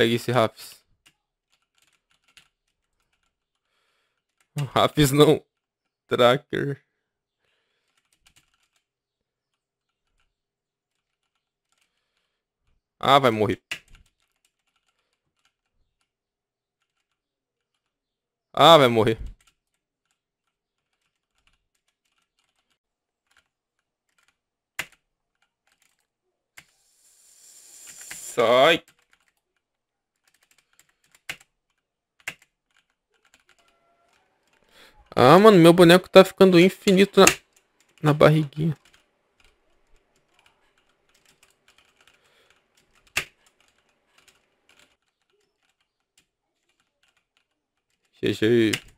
pegue esse Raps. Raps não. Tracker. Ah, vai morrer. Ah, vai morrer. Sai. Ah, mano, meu boneco tá ficando infinito na, na barriguinha. GG.